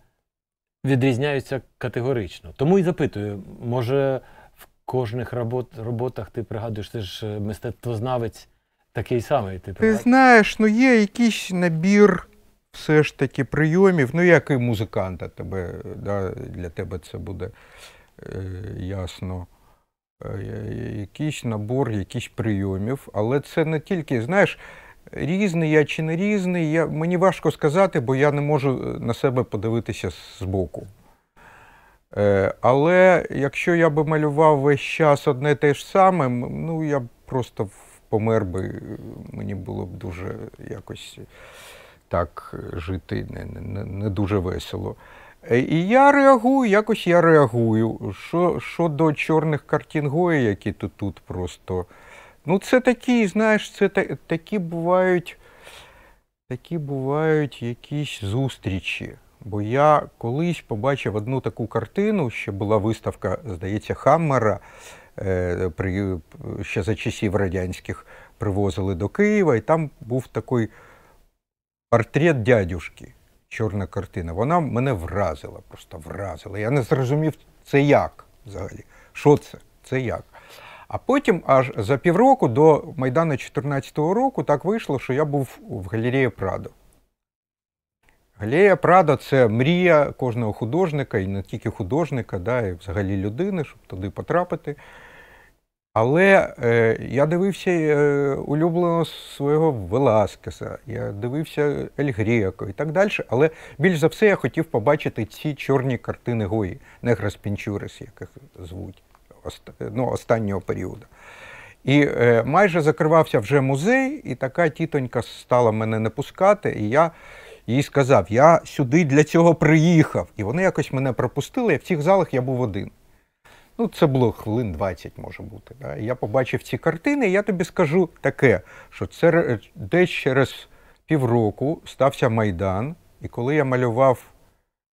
[SPEAKER 2] відрізняються категорично. Тому і запитую, може в кожних робот, роботах ти пригадуєш, ти ж е, мистецтвознавець такий самий. Ти, ти
[SPEAKER 3] знаєш, ну є якийсь набір. Все ж таки прийомів, ну як і музиканта тебе, да, для тебе це буде е, ясно. Е, якийсь набор, якісь прийомів. Але це не тільки, знаєш, різний я чи не різний. Я, Мені важко сказати, бо я не можу е, на себе подивитися збоку. Е, але якщо я би малював весь час одне те ж саме, ну я б просто помер би, мені було б дуже якось так жити не, не, не дуже весело. Е, і я реагую, якось я реагую. Що, Щодо чорних картінгої, які то тут просто. Ну, це такі, знаєш, це та, такі бувають такі бувають якісь зустрічі. Бо я колись побачив одну таку картину, ще була виставка, здається, Хаммера, е, при, ще за часів радянських привозили до Києва, і там був такий портрет дядюшки чорна картина. Вона мене вразила, просто вразила. Я не зрозумів, це як взагалі. Що це? Це як? А потім, аж за півроку до Майдану 2014 року, так вийшло, що я був в галереї Прадо. Галерея Прадо це мрія кожного художника, і не тільки художника, да, і взагалі людини, щоб туди потрапити. Але е, я дивився е, улюбленого свого Веласкеса, я дивився Ель Гріако і так далі. Але більш за все я хотів побачити ці чорні картини Гої, Неграс Пінчурес, яких звуть ост, ну, останнього періоду. І е, майже закривався вже музей, і така тітонька стала мене не пускати, і я їй сказав: я сюди для цього приїхав. І вони якось мене пропустили. Я В цих залах я був один. Ну, це було хвилин 20 може бути. Да? Я побачив ці картини, і я тобі скажу таке, що це десь через півроку стався Майдан, і коли я малював,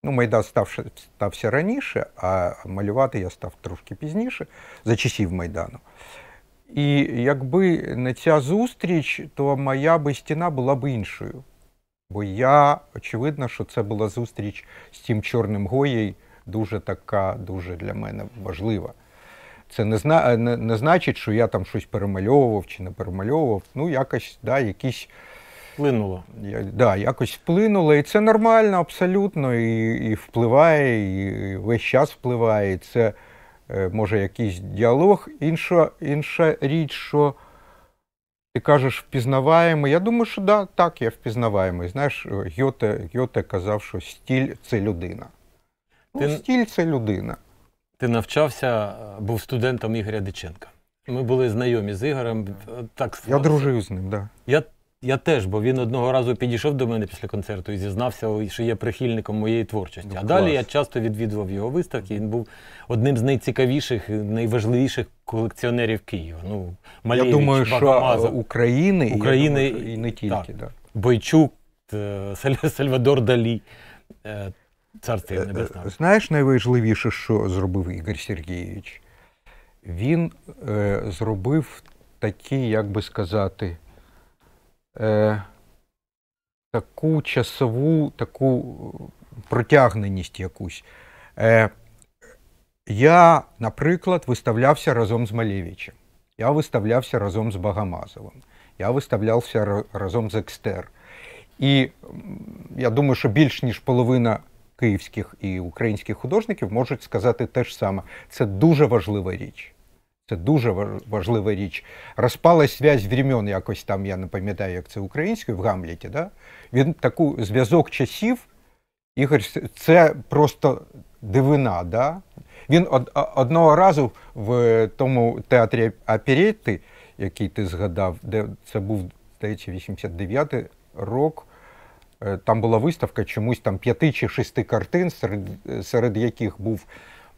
[SPEAKER 3] ну, Майдан став, стався раніше, а малювати я став трошки пізніше, за часів Майдану. І якби не ця зустріч, то моя би стіна була б іншою. Бо я, очевидно, що це була зустріч з тим чорним Гоєю, дуже така, дуже для мене важлива. Це не зна е, не, не значить, що я там щось перемальовував чи не перемальовував. Ну, якось, да, якісь. Вплинуло. Я, да, якось вплинуло. І це нормально абсолютно, і і впливає, і весь час впливає. І Це е, може якийсь діалог. Інша інша річ, що ти кажеш, впізнаваємо. Я думаю, що да, так, я впізнаваємо. І знаєш, Гьоте, Гьоте казав, що стіль це людина. Ну, ти... стіль це людина. Ти навчався, е, був студентом Ігоря Диченка.
[SPEAKER 2] Ми були знайомі з Ігорем. Е, так,
[SPEAKER 3] Я дружив з ним, так. Да.
[SPEAKER 2] Я я теж, бо він одного разу підійшов до мене після концерту і зізнався, що є прихильником моєї творчості. Ну, а далі я часто відвідував його виставки. Він був одним з найцікавіших, найважливіших колекціонерів Києва. Ну, Малєвич, Я думаю, Багамазов, що
[SPEAKER 3] України, України
[SPEAKER 2] я думаю, і не тільки. Так. Да. Бойчук, е, Сальвадор Далі. Царство е, е, небесне.
[SPEAKER 3] Знаєш, найважливіше, що зробив Ігор Сергійович? Він е, зробив такі, як би сказати, е, таку часову, таку протягненість якусь. Е, Я, наприклад, виставлявся разом з Малєвичем. Я виставлявся разом з Багамазовим. Я виставлявся разом з Екстер. І я думаю, що більш ніж половина київських і українських художників можуть сказати те ж саме. Це дуже важлива річ. Це дуже важлива річ. Розпалась связь времен, якось там, я не пам'ятаю, як це українською, в Гамліті. Да? Він таку зв'язок часів, Ігор, це просто дивина. Да? Він од, одного разу в е, тому театрі Аперетти, який ти згадав, де це був, здається, 89-й рок, Е, там була виставка чомусь там п'яти чи шести картин, серед серед яких був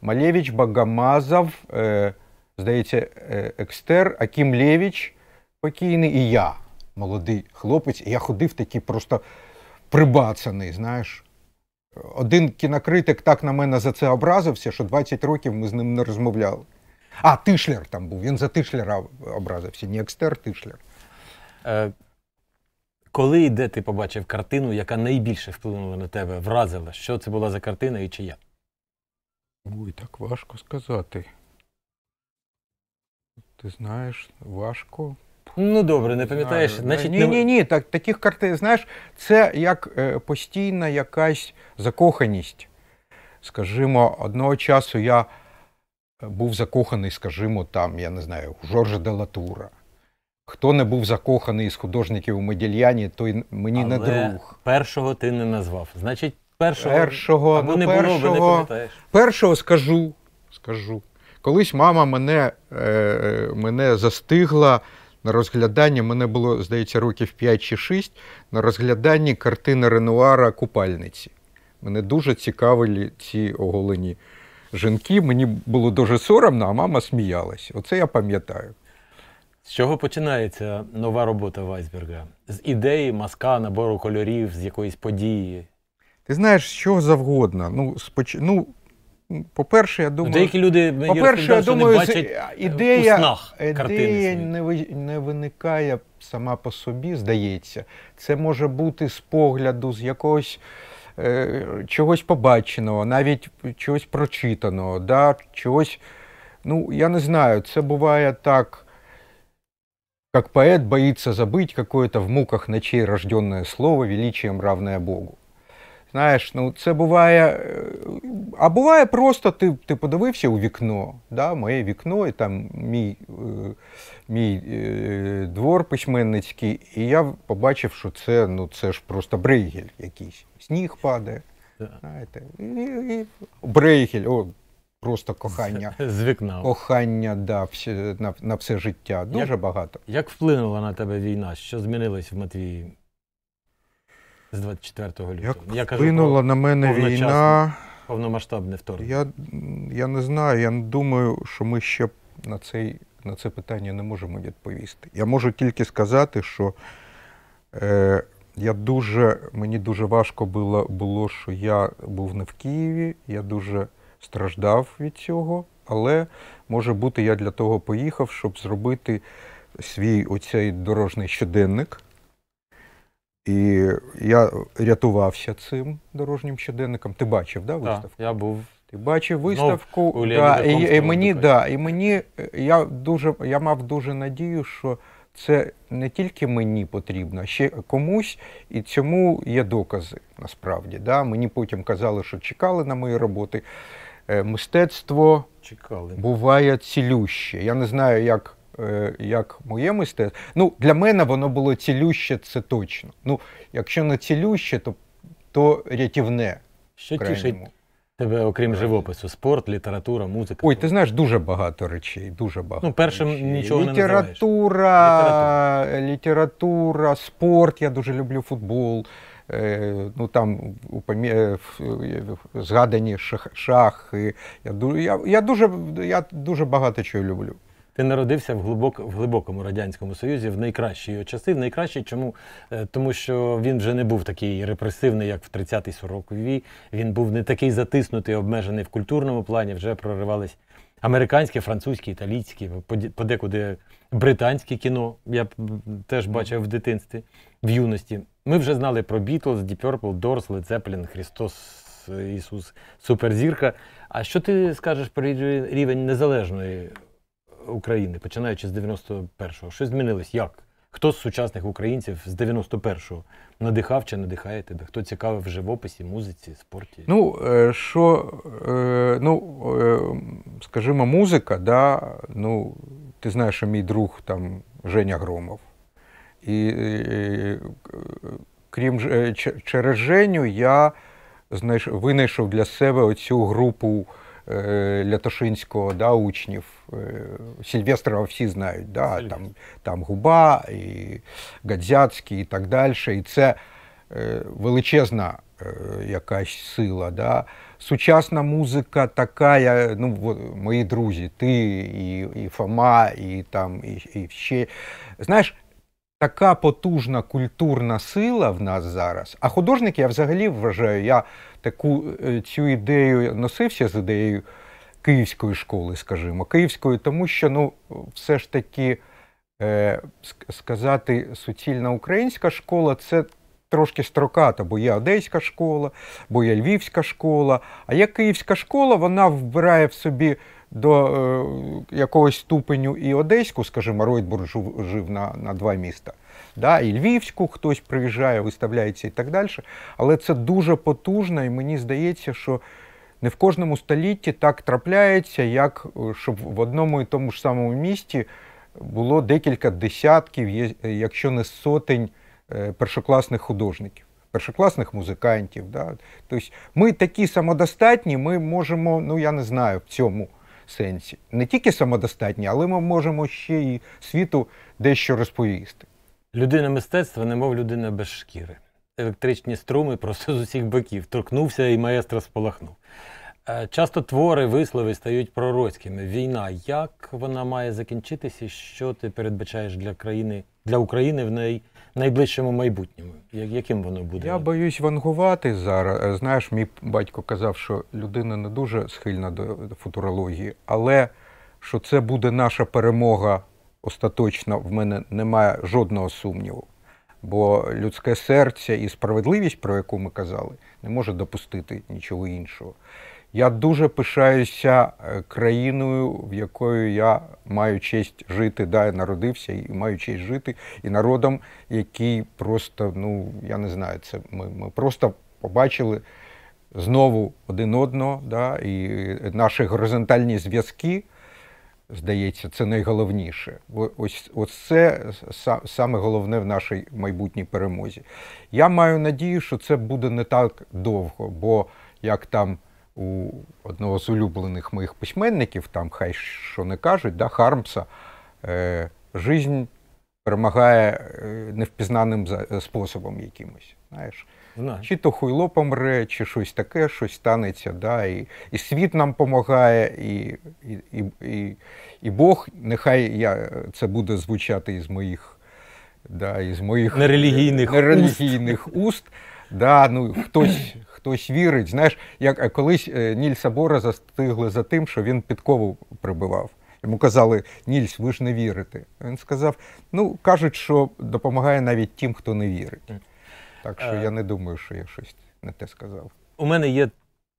[SPEAKER 3] Малєвич, Багамазов, е, здається, е, Екстер, Аким Лєвіч покійний і я, молодий хлопець. і Я ходив такий просто прибацаний. знаєш. Один кінокритик так на мене за це образився, що 20 років ми з ним не розмовляли. А, Тишлер там був. Він за Тишлера образився. Не Екстер, Тишлер. Е, коли
[SPEAKER 2] і де ти побачив картину, яка найбільше вплинула на тебе, вразила? Що це була за картина і чия?
[SPEAKER 3] Ой, так важко сказати. Ти знаєш, важко. Ну добре, не пам'ятаєш. Значить, Ні, ні, ні. Так, Таких картин, знаєш, це як е, постійна якась закоханість. Скажімо, одного часу я е, був закоханий, скажімо, там, я не знаю, у Жоржа Делатура. Хто не був закоханий із художників у Медільяні, той мені Але не
[SPEAKER 2] друг. Першого ти не назвав. Значить, першого першого, або ну, не першого, було, бо не пам'ятаєш.
[SPEAKER 3] Першого скажу. скажу. Колись мама мене е, е, мене застигла на розгляданні, мене було, здається, років 5 чи 6, на розгляданні картини Ренуара Купальниці. Мене дуже цікавили ці оголені жінки. Мені було дуже соромно, а мама сміялась. Оце я пам'ятаю. З чого починається нова робота Вайсберга? З ідеї, маска, набору кольорів, з якоїсь події? Ти знаєш, що завгодно. Ну, споч... ну по-перше, я думаю, деякі люди по-перше, я думаю, що не бачать е, ідея, у снах ідея не, ви, не виникає сама по собі, здається. Це може бути з погляду, з якогось. Е, чогось побаченого, навіть чогось прочитаного, да, чогось. Ну, я не знаю, це буває так. Как поэт боится забыть какое-то в муках ночей рожденное слово, величием равное Богу. Знаєш, ну це буває. А буває просто, ти ти подивився у вікно, да, моє вікно, і там мій е, мій е, двор письменницький, і я побачив, що це ну, це ж просто брейгель якийсь. Сніг падає. знаєте, і, і Брейгель, о, просто кохання з вікна кохання да, на, на все життя. Дуже як, багато.
[SPEAKER 2] Як вплинула на тебе війна? Що змінилось в Матвії з 24 лютого? Як вплинула на мене війна? Повномасштабне вторгнення.
[SPEAKER 3] Я я не знаю. Я думаю, що ми ще на цей, на це питання не можемо відповісти. Я можу тільки сказати, що е, я дуже, мені дуже важко було, було, що я був не в Києві. Я дуже страждав від цього, але може бути, я для того поїхав, щоб зробити свій оцей дорожній щоденник. І я рятувався цим дорожнім щоденником. Ти бачив, да, виставку? Так, Я був. Ти бачив виставку, Знов, да, і, і мені, да, і мені е, я дуже я мав дуже надію, що це не тільки мені потрібно, а ще комусь, і цьому є докази насправді. Да? Мені потім казали, що чекали на мої роботи. Е, мистецтво Чекали. буває цілюще. Я не знаю, як е, як моє мистецтво. Ну, Для мене воно було цілюще, це точно. Ну, Якщо не цілюще, то то рятівне. Що тішить тебе, окрім е. живопису, спорт, література, музика? Ой, ти знаєш дуже багато речей. дуже багато Ну, першим речей. нічого література, не називаєш. Література, література, спорт. Я дуже люблю футбол. Е, ну там е, е, згадані шах, шахи. Я я, я дуже я дуже багато чого люблю. Ти народився
[SPEAKER 2] в глибок, в глибокому радянському союзі в найкращі його часи. В найкращі, чому тому, що він вже не був такий репресивний, як в 30-й 40 ві Він був не такий затиснутий, обмежений в культурному плані. Вже проривались Американське, французьке, італійське, подекуди британське кіно я теж бачив в дитинстві, в юності. Ми вже знали про Бітлз, Deep Purple, Doors, Led Христос, Ісус, Суперзірка. А що ти скажеш про рівень незалежної України, починаючи з 91-го? Що змінилось? Як? Хто з сучасних українців з 91-го надихав чи надихає тебе? Хто цікавий в живописі, музиці, спорті?
[SPEAKER 3] Ну, е, що, е, ну, е, скажімо, музика, да, ну, ти знаєш, що мій друг там Женя Громов. І, і крім через Женю, я знайшов, винайшов для себе оцю групу. Е, Лятошинського да, учнів. Е, Сільвестрова всі знають, да, там там Губа, і Гадзяцький і так далі. І це е, величезна якась сила. Да. Сучасна музика така, ну, мої друзі, ти, і і Фома, і там, і, і ще. Знаєш, така потужна культурна сила в нас зараз. А художник я взагалі вважаю, я таку е, цю ідею носився з ідеєю київської школи, скажімо, київської, тому що ну, все ж таки е, сказати суцільна українська школа це. Трошки строката, бо є одеська школа, бо є львівська школа. А як київська школа, вона вбирає в собі до е, якогось ступеню і Одеську, скажімо, Ройтбург жив, жив на на два міста, да, і Львівську, хтось приїжджає, виставляється і так далі. Але це дуже потужно, і мені здається, що не в кожному столітті так трапляється, як е, щоб в одному і тому ж самому місті було декілька десятків, якщо не сотень е, першокласних художників. Першокласних музикантів, Да? тобто ми такі самодостатні, ми можемо, ну я не знаю в цьому сенсі. Не тільки самодостатні, але ми можемо ще і світу дещо розповісти.
[SPEAKER 2] Людина мистецтва, немов людина без шкіри. Електричні струми просто з усіх боків торкнувся і маестро спалахнув. Е, часто твори, вислови стають пророцькими. Війна, як вона має закінчитися, що ти передбачаєш для країни для України в неї найближчому майбутньому?
[SPEAKER 3] Яким воно буде? Я боюсь вангувати зараз. Е, знаєш, мій батько казав, що людина не дуже схильна до футурології, але що це буде наша перемога остаточна в мене немає жодного сумніву. Бо людське серце і справедливість, про яку ми казали, не може допустити нічого іншого. Я дуже пишаюся е, країною, в якою я маю честь жити. Да, я народився і маю честь жити, і народом, який просто, ну я не знаю, це ми ми просто побачили знову один одного. да, І наші горизонтальні зв'язки, здається, це найголовніше. Ось ось це саме головне в нашій майбутній перемозі. Я маю надію, що це буде не так довго, бо як там у одного з улюблених моїх письменників, там хай що не кажуть, да, Хармса, е, «Жизнь перемагає е, невпізнаним е, способом якимось. знаєш. Знаю. Чи то хуйло помре, чи щось таке, щось станеться. Да? І і світ нам допомагає, і і, і, і Бог, нехай я, е, це буде звучати із моїх да, із моїх нерелігійних, нерелігійних уст. уст. Да, ну, Хтось хтось вірить. Знаєш, як е, колись е, Нільса Бора застигли за тим, що він підкову прибивав. Йому казали, Нільс, ви ж не вірите. Він сказав: ну, кажуть, що допомагає навіть тим, хто не вірить. Е, так що я не думаю, що я щось не те сказав.
[SPEAKER 2] У мене є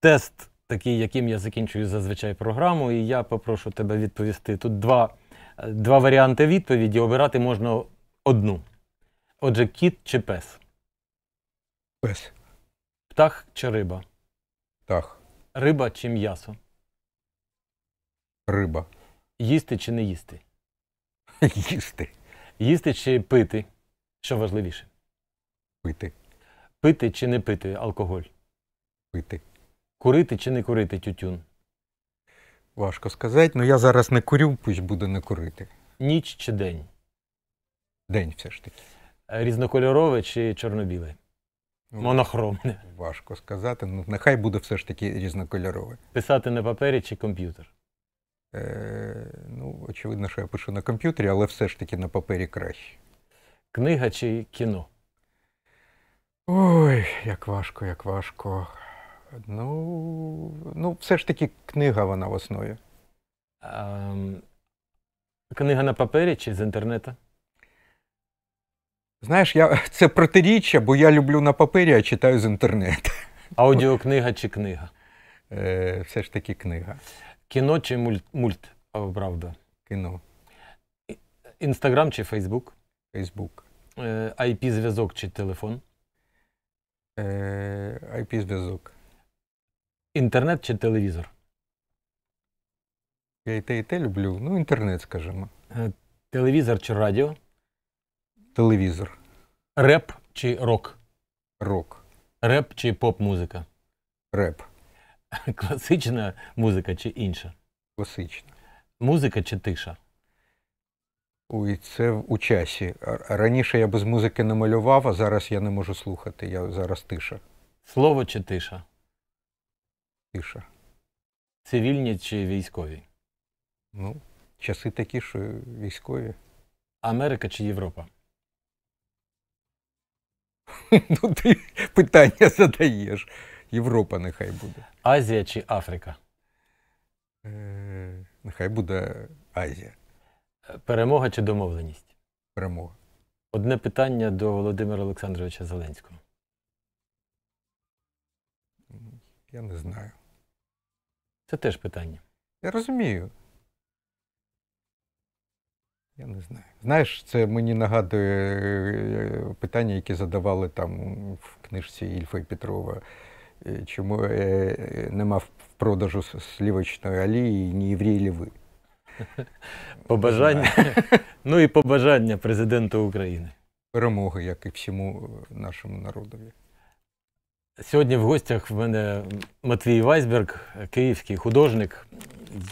[SPEAKER 2] тест, такий, яким я закінчую зазвичай програму, і я попрошу тебе відповісти. Тут два два варіанти відповіді. Обирати можна одну. Отже, кіт чи пес? Пес. Птах чи риба? Птах. Риба чи м'ясо?
[SPEAKER 3] Риба. Їсти
[SPEAKER 2] чи не їсти? Їсти. Їсти чи пити? Що важливіше? Пити. Пити чи не пити алкоголь? Пити. Курити чи не курити
[SPEAKER 3] тютюн? Важко сказати, але ну я зараз не курю, пусть буду не курити. Ніч чи день? День все ж таки.
[SPEAKER 2] Е, різнокольорове чи чорнобіле?
[SPEAKER 3] біле Ну, Монохромне. Важко сказати. Ну, Нехай буде все ж таки різнокольорове. Писати на папері чи комп'ютер? Е, Ну, очевидно, що я пишу на комп'ютері, але все ж таки на папері краще. Книга чи кіно? Ой, як важко, як важко. Ну, ну все ж таки книга вона в основі. Ем, книга на папері чи з інтернету? Знаєш, я це протиріччя, бо я люблю на папері, а читаю з інтернету.
[SPEAKER 2] Аудіокнига чи книга? Е, Все ж таки книга. Кіно чи мульт, мульт правда? Кіно. Інстаграм чи Фейсбук? Фейсбук. ip е, зв'язок чи телефон?
[SPEAKER 3] Е, ip зв'язок. Інтернет чи телевізор? Я і те, і те люблю. Ну, інтернет, скажімо. Е, телевізор чи радіо? Телевізор. Реп чи рок?
[SPEAKER 2] Рок. Реп чи поп-музика? Реп. Класична
[SPEAKER 3] музика чи інша? Класична. Музика чи тиша? Ой, це у часі. Раніше я без музики не малював, а зараз я не можу слухати. Я зараз тиша. Слово чи тиша? Тиша. Цивільні чи військові? Ну, часи такі, що військові. Америка чи Європа? Ну, ти питання задаєш. Європа нехай буде.
[SPEAKER 2] Азія чи Африка? Е,
[SPEAKER 3] нехай буде Азія.
[SPEAKER 2] Перемога чи домовленість? Перемога. Одне питання до Володимира Олександровича Зеленського. Я не знаю. Це теж питання.
[SPEAKER 3] Я розумію. Я не знаю. Знаєш, це мені нагадує е, питання, які задавали там в книжці Ільфа і Петрова. Е, чому е, нема в продажу слівочної алії ні євреї ліви? Побажання.
[SPEAKER 2] Ну і побажання президенту України. Перемоги, як і всьому нашому народові. Сьогодні в гостях в мене Матвій Вайсберг, київський художник.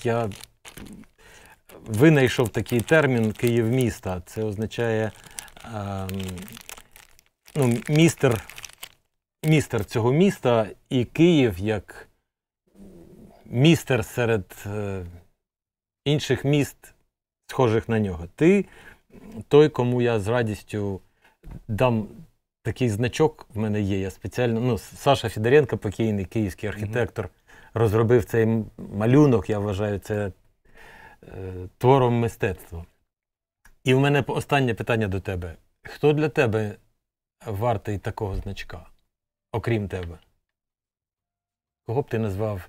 [SPEAKER 2] Я винайшов такий термін Київ міста. Це означає е, ну, містер, містер цього міста і Київ як містер серед е, інших міст, схожих на нього. Ти той, кому я з радістю дам. Такий значок в мене є. Я спеціально. Ну, Саша Федоренко, покійний київський архітектор, mm -hmm. розробив цей малюнок. Я вважаю, це твором мистецтва. І в мене останнє питання до тебе: хто для тебе вартий такого значка, окрім тебе? Кого б ти назвав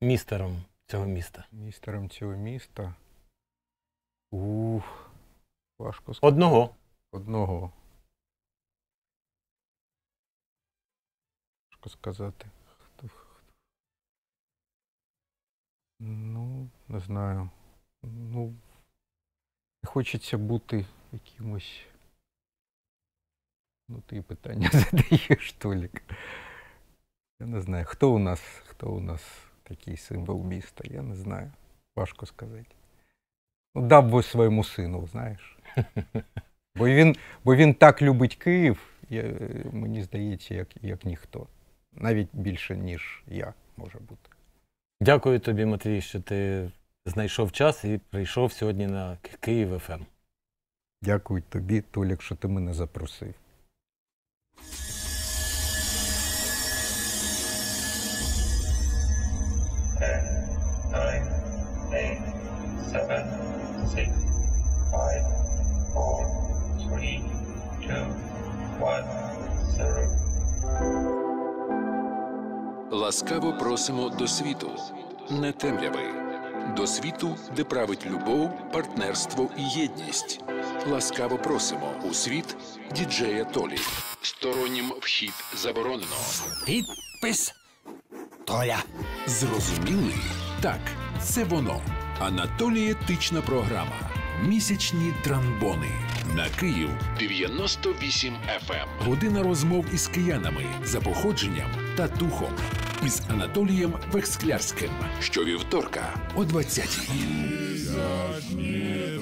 [SPEAKER 2] містером цього міста? Містером цього міста.
[SPEAKER 3] Ух, важко сказати. Одного. Одного. Важко сказати. Хто, хто. Ну не знаю. Ну, хочеться бути якимось. Ну, ти питання задаєш, Толік. Я не знаю, хто у нас, хто у нас такий символ міста, я не знаю. Важко сказати. Ну, дав би своєму сину, знаєш. Бо він бо він так любить Київ, я, е, мені здається, як, як ніхто. Навіть більше, ніж я, може бути.
[SPEAKER 2] Дякую тобі, Матвій, що ти знайшов час і прийшов сьогодні на Київ
[SPEAKER 3] ФМ. Ем. Дякую тобі, Толік, що ти мене запросив.
[SPEAKER 1] Ласкаво просимо до світу. Не темряви до світу, де править любов, партнерство і єдність. Ласкаво просимо у світ діджея Толі. Стороннім вхід заборонено. Підпис Толя. зрозумілий Так, це воно. тична програма. Місячні трамбони на Київ 98 FM. Ем. Година розмов із киянами за походженням та духом із Анатолієм Вехсклярським щовівторка о 20-й.